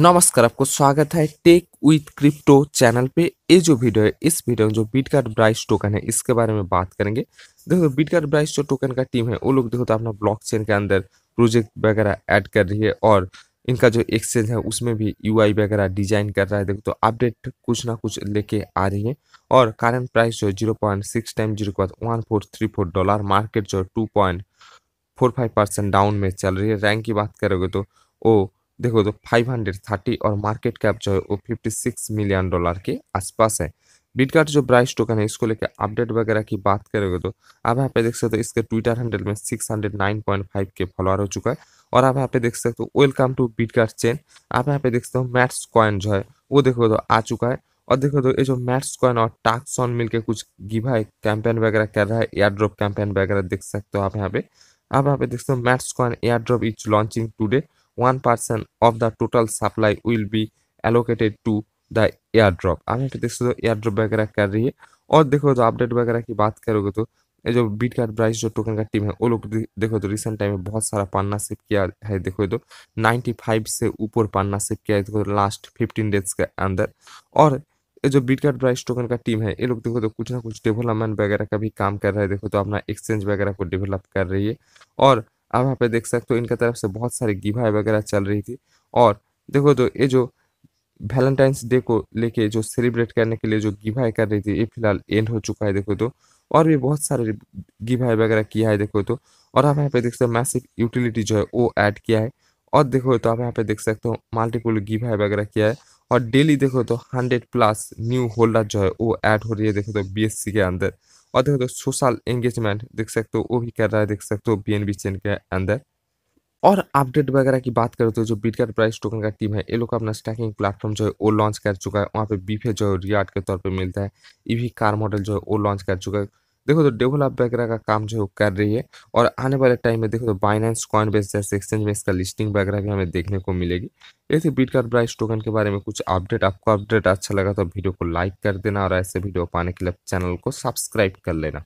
नमस्कार आपको स्वागत है टेक विथ क्रिप्टो चैनल पे ये जो वीडियो है इस वीडियो में जो कार्ड ब्राइस टोकन है इसके बारे में बात करेंगे देखो बीटकार्ड ब्राइस जो टोकन का टीम है वो लोग देखो तो अपना ब्लॉकचेन के अंदर प्रोजेक्ट वगैरह ऐड कर रही है और इनका जो एक्सचेंज है उसमें भी यू वगैरह डिजाइन कर रहा है देखो तो अपडेट कुछ ना कुछ लेके आ रही है और करंट प्राइस जो zero point six time zero के बाद one four three four dollar market जो two point four five percent down में चल रही है रैंक की बात करोगे तो ओ देखो तो 530 और मार्केट कैप जो है वो 56 मिलियन डॉलर के आसपास है बिटकार्ट जो ब्राइस टोकन है इसको लेकर अपडेट वगैरह की बात करोगे तो आप यहाँ पे देख सकते हो इसके ट्विटर हैंडल में 609.5 के फॉलोअर हो चुका है और आप यहाँ पे देख सकते हो वेलकम टू बिटकार्ट चेन आप यहाँ पे देख सकते हो मैट्स कॉइन जो है वो देखो तो आ चुका है और देखो तो ये जो मैट्स कॉइन और टाक्स ऑन मिलकर कुछ गिवाई कैंपेन वगैरह कर रहा है एयर ड्रॉप कैंपेन वगैरह देख सकते हो आप यहाँ पे आप यहाँ पे देख सकते हो Mats coin airdrop is launching today 1% of the total supply will be allocated to the airdrop आप देख सकते हो एयर ड्रॉप वगैरह कर रही है और देखो तो अपडेट वगैरह की बात करोगे तो ये जो बीट कार्ड ब्राइस जो टोकन का टीम है वो लोग देखो तो रिसेंट टाइम में बहुत सारा पार्टनरशिप किया है देखो तो 95 से ऊपर पार्टनरशिप किया है देखो तो लास्ट 15 डेज के अंदर और ये जो बीट कार्ड प्राइस टोकन का टीम है ये लोग देखो तो कुछ ना कुछ डेवलपमेंट वगैरह का भी काम कर रहा है देखो तो अपना एक्सचेंज वगैरह को डेवलप कर रही है और आप यहाँ पे देख सकते हो इनका तरफ से बहुत सारी गिभाए वगैरह चल रही थी और देखो तो ये जो वैलेंटाइंस डे को लेके जो सेलिब्रेट करने के लिए जो गिभाए कर रही थी ये फिलहाल एंड हो चुका है देखो तो और भी बहुत सारे गिभाए वगैरह किया है देखो तो और आप यहाँ पे देख सकते हो मैसिव यूटिलिटी जो है वो ऐड किया है और देखो तो आप यहाँ पे देख सकते हो मल्टीपुल गिवाई वगैरह किया है और डेली देखो तो हंड्रेड प्लस न्यू होल्डर जो है वो ऐड हो रही है देखो तो बीएससी के अंदर और देखो तो सोशल एंगेजमेंट देख सकते हो वो भी कर रहा है देख सकते हो बी चेन के अंदर और अपडेट वगैरह की बात करें तो जो बिटकॉइन प्राइस टोकन का टीम है ये लोग अपना स्टैकिंग प्लेटफॉर्म जो है वो लॉन्च कर चुका है वहाँ पे बीफे जो है रियाड के तौर पे मिलता है ई कार मॉडल जो है वो लॉन्च कर चुका है देखो तो डेवलप वगैरह का काम जो कर रही है और आने वाले टाइम में देखो तो बाइनेंस कॉइन बेस जैसे एक्सचेंज में इसका लिस्टिंग वगैरह भी हमें देखने को मिलेगी ऐसे बीट कार्ड ब्राइस टोकन के बारे में कुछ अपडेट आपको अपडेट अच्छा लगा तो वीडियो को लाइक कर देना और ऐसे वीडियो पाने के लिए चैनल को सब्सक्राइब कर लेना